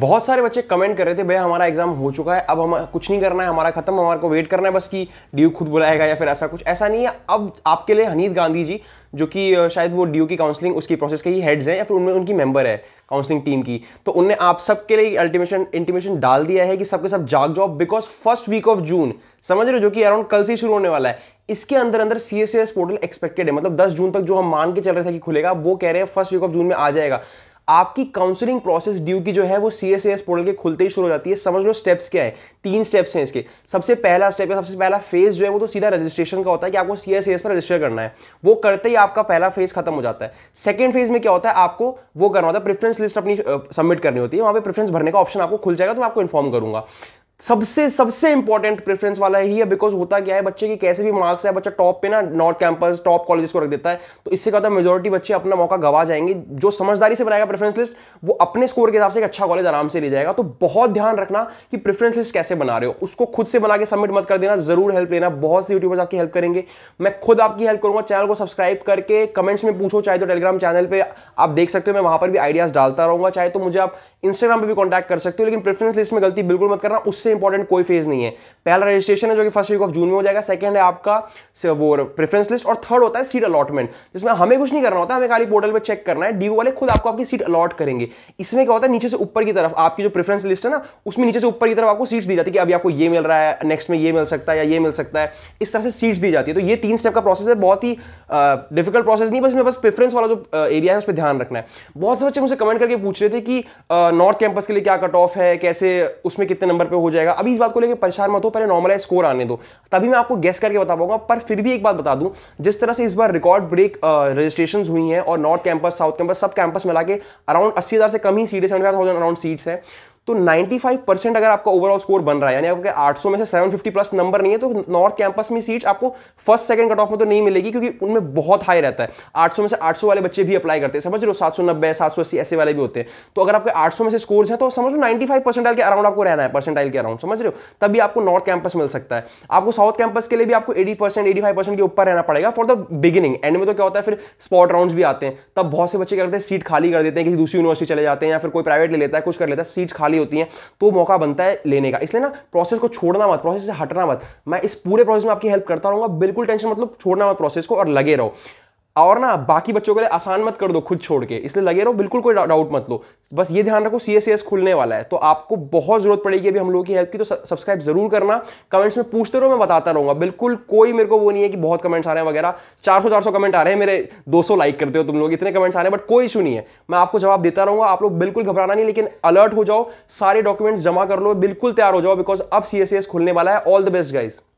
बहुत सारे बच्चे कमेंट कर रहे थे भैया हमारा एग्जाम हो चुका है अब हम कुछ नहीं करना है हमारा खत्म हमारे को वेट करना है बस कि डी खुद बुलाएगा या फिर ऐसा कुछ ऐसा नहीं है अब आपके लिए हनीत गांधी जी जो कि शायद वो डी की काउंसलिंग उसकी प्रोसेस के ही हेड्स हैं या फिर उनमें उनकी मेंबर है काउंसलिंग टीम की तो उनने आप सबके लिए अल्टीमेशन इंटीमेशन डाल दिया है कि सबके सब जाग जाओ because first week of June समझ रहे हो जो कि अराउंड कल से ही शुरू होने वाला है इसके अंदर अंदर सी एस पोर्टल एक्सपेक्टेड है मतलब 10 जून तक जो हम मान के चल रहे थे कि खुलेगा वो कह रहे हैं फर्स्ट वीक ऑफ जून में आ जाएगा आपकी काउंसलिंग प्रोसेस ड्यू की जो है वो सी एस पोर्टल के खुलते ही शुरू हो जाती है समझ लो स्टेप्स क्या है तीन स्टेप्स हैं इसके सबसे पहला स्टेप है सबसे पहला फेज जो है वो तो सीधा रजिस्ट्रेशन का होता है कि आपको सी एस पर रजिस्टर करना है वो करते ही आपका पहला फेज खत्म हो जाता है सेकेंड फेज में क्या होता है आपको वो करना होता है प्रेफरेंस लिस्ट अपनी सबमिट करनी होती है वहाँ पर प्रेफरेंस भरने का ऑप्शन आपको खुल जाएगा तो मैं आपको इन्फॉर्म करूंगा सबसे सबसे इंपॉर्टेंट प्रेफरेंस वाला ही है बिकॉज होता क्या है बच्चे की कैसे भी मार्क्स है बच्चा टॉप पे ना नॉर्थ कैंपस टॉप कॉलेज को रख देता है तो इससे क्या होता है मेजोरिटी बच्चे अपना मौका गवा जाएंगे जो समझदारी से बनाएगा प्रेफरेंस लिस्ट वो अपने स्कोर के हिसाब से एक अच्छा कॉलेज आराम से ले जाएगा तो बहुत ध्यान रखना कि प्रेफरेंस लिस्ट कैसे बना रहे हो उसको खुद से बना के सबमिट मत कर देना जरूर हेल्प लेना बहुत से यूट्यूबर्स आपकी हेल्प करेंगे मैं खुद आपकी हेल्प करूंगा चैनल को सब्सक्राइब करके कमेंट्स में पूछो चाहे तो टेलीग्राम चैनल पर आप देख सकते हो मैं वहां पर भी आइडियाज डालता रहूंगा चाहे तो मुझे आप इंस्टाग्राम पर भी कॉन्टैक्ट कर सकते हो लेकिन प्रेफरेंस लिस्ट में गलती बिल्कुल मत करना उससे इंपॉर्टेंट कोई फेज नहीं है पहला रजिस्ट्रेशन है जो कि फर्स्ट वीक ऑफ जून में हो जाएगा सेकंड है आपका वो प्रेफरेंस लिस्ट और थर्ड होता है सीट अलॉटमेंट जिसमें हमें कुछ नहीं करना होता हमें खाली पोर्टल पर चेक करना है डी वाले खुद आपको आपकी सीट अलॉट करेंगे इसमें क्या होता है नीचे से ऊपर की तरफ आपकी जो प्रेफरेंस लिस्ट है ना उसमें नीचे से ऊपर की तरफ आपको सीट्स दी जाती है कि अभी आपको ये मिल रहा है नेक्स्ट में ये मिल सकता है या ये मिल सकता है इस तरह से सीट्स दी जाती है तो ये तीन स्टेप का प्रोसेस है बहुत ही डिफिकल्ट प्रोसेस नहीं बस मैं बस प्रेफरेंस वाला जो एरिया है उस पर ध्यान रखना है बहुत से बच्चे मुझे कमेंट करके पूछ रहे थे कि नॉर्थ कैंपस के लिए क्या कट ऑफ है कैसे उसमें कितने नंबर पर हो जाएगा अभी इस बात को लेकर परेशान मत हो पहले नॉर्मलाइज स्कोर आने दो तभी मैं आपको गेस करके बता पाऊंगा पर फिर भी एक बात बता दूं जिस तरह से इस बार रिकॉर्ड ब्रेक रजिस्ट्रेशन हुई हैं और नॉर्थ कैंपस साउथ कैंपस सब कैंपस मिला के अराउंड अस्सी से कम ही सीट है seventy five thousand around seats है तो 95 परसेंट अगर आपका ओवरऑल स्कोर बन रहा है यानी आपके 800 में से 750 प्लस नंबर नहीं है तो नॉर्थ कैंपस में सीट्स आपको फर्स्ट सेकंड कट ऑफ में तो नहीं मिलेगी क्योंकि उनमें बहुत हाई रहता है 800 में से 800 वाले बच्चे भी अप्लाई करते हैं समझ लो सात सौ नब्बे सात सौ अस्सी ऐसे वाले भी होते हैं तो अगर आपके आठ में से स्कोर्स हैं तो समझ लो नाइन्टी परसेंटाइल के अराउंड आपको रहना है परसेंटाइल के अराउंड समझ रहे हो तभी आपको नॉर्थ कैंपस मिल सकता है आपको साउथ कैंपस के लिए भी आपको eighty percent eighty five percent के ऊपर रहना पड़ेगा फॉर द बिगिनिंग एंड में तो क्या होता है फिर स्पॉट राउंड भी आते हैं तब बहुत से बच्चे क्या करते हैं सीट खाली कर देते हैं किसी दूसरी यूनिवर्सिटी चले जाते हैं या फिर कोई प्राइवेट ले लेता है कुछ कर लेता है सीट खाली वाली होती हैं तो मौका बनता है लेने का इसलिए ना प्रोसेस को छोड़ना मत प्रोसेस से हटना मत मैं इस पूरे प्रोसेस में आपकी हेल्प करता रहूँगा बिल्कुल टेंशन मतलब छोड़ना मत प्रोसेस को और लगे रहो और ना बाकी बच्चों के लिए आसान मत कर दो खुद छोड़ के इसलिए लगे रहो बिल्कुल कोई डाउट मत लो बस ये ध्यान रखो सी खुलने वाला है तो आपको बहुत जरूरत पड़ेगी अभी हम लोग की हेल्प की तो सब्सक्राइब जरूर करना कमेंट्स में पूछते रहो मैं बताता रहूंगा बिल्कुल कोई मेरे को वो नहीं है कि बहुत कमेंट्स आ रहे हैं वगैरह चार सौ चार सौ कमेंट आ रहे हैं मेरे दो लाइक करते हो तुम लोग इतने कमेंट्स आ रहे हैं बट कोई इशू नहीं है मैं आपको जवाब देता रहूंगा आप लोग बिल्कुल घबराना नहीं लेकिन अलर्ट हो जाओ सारे डॉक्यूमेंट्स जमा कर लो बिल्कुल तैयार हो जाओ बिकॉज अब सी खुलने वाला है ऑल द बेस्ट गाइज़